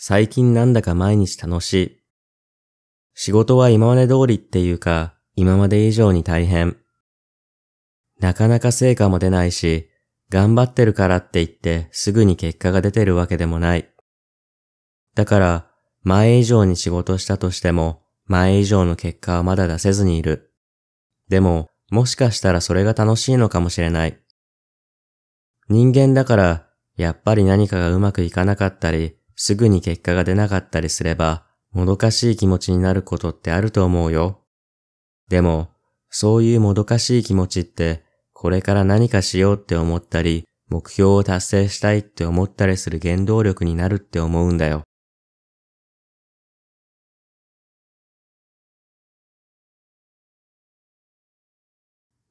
最近なんだか毎日楽しい。仕事は今まで通りっていうか、今まで以上に大変。なかなか成果も出ないし、頑張ってるからって言ってすぐに結果が出てるわけでもない。だから、前以上に仕事したとしても、前以上の結果はまだ出せずにいる。でも、もしかしたらそれが楽しいのかもしれない。人間だから、やっぱり何かがうまくいかなかったり、すぐに結果が出なかったりすれば、もどかしい気持ちになることってあると思うよ。でも、そういうもどかしい気持ちって、これから何かしようって思ったり、目標を達成したいって思ったりする原動力になるって思うんだよ。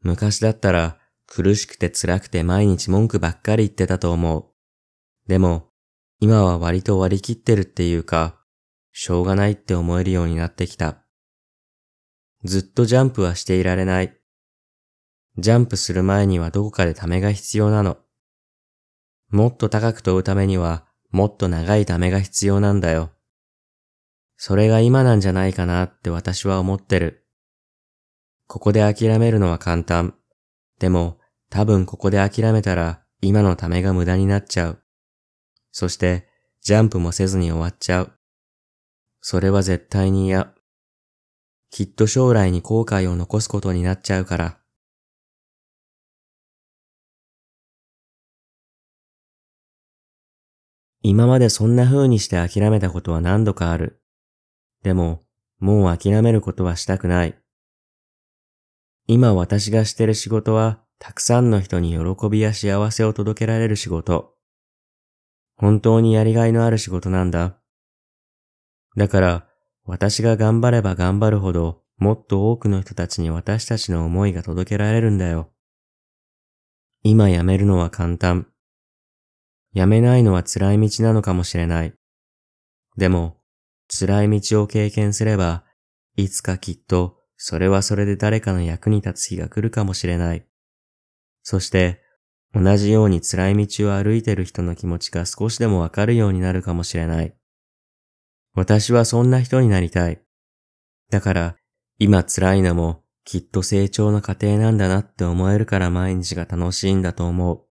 昔だったら苦しくて辛くて毎日文句ばっかり言ってたと思う。でも今は割と割り切ってるっていうか、しょうがないって思えるようになってきた。ずっとジャンプはしていられない。ジャンプする前にはどこかでためが必要なの。もっと高く飛ぶためには、もっと長いためが必要なんだよ。それが今なんじゃないかなって私は思ってる。ここで諦めるのは簡単。でも、多分ここで諦めたら、今のためが無駄になっちゃう。そして、ジャンプもせずに終わっちゃう。それは絶対に嫌。きっと将来に後悔を残すことになっちゃうから。今までそんな風にして諦めたことは何度かある。でも、もう諦めることはしたくない。今私がしてる仕事は、たくさんの人に喜びや幸せを届けられる仕事。本当にやりがいのある仕事なんだ。だから、私が頑張れば頑張るほど、もっと多くの人たちに私たちの思いが届けられるんだよ。今辞めるのは簡単。辞めないのは辛い道なのかもしれない。でも、辛い道を経験すれば、いつかきっと、それはそれで誰かの役に立つ日が来るかもしれない。そして、同じように辛い道を歩いてる人の気持ちが少しでもわかるようになるかもしれない。私はそんな人になりたい。だから、今辛いのもきっと成長の過程なんだなって思えるから毎日が楽しいんだと思う。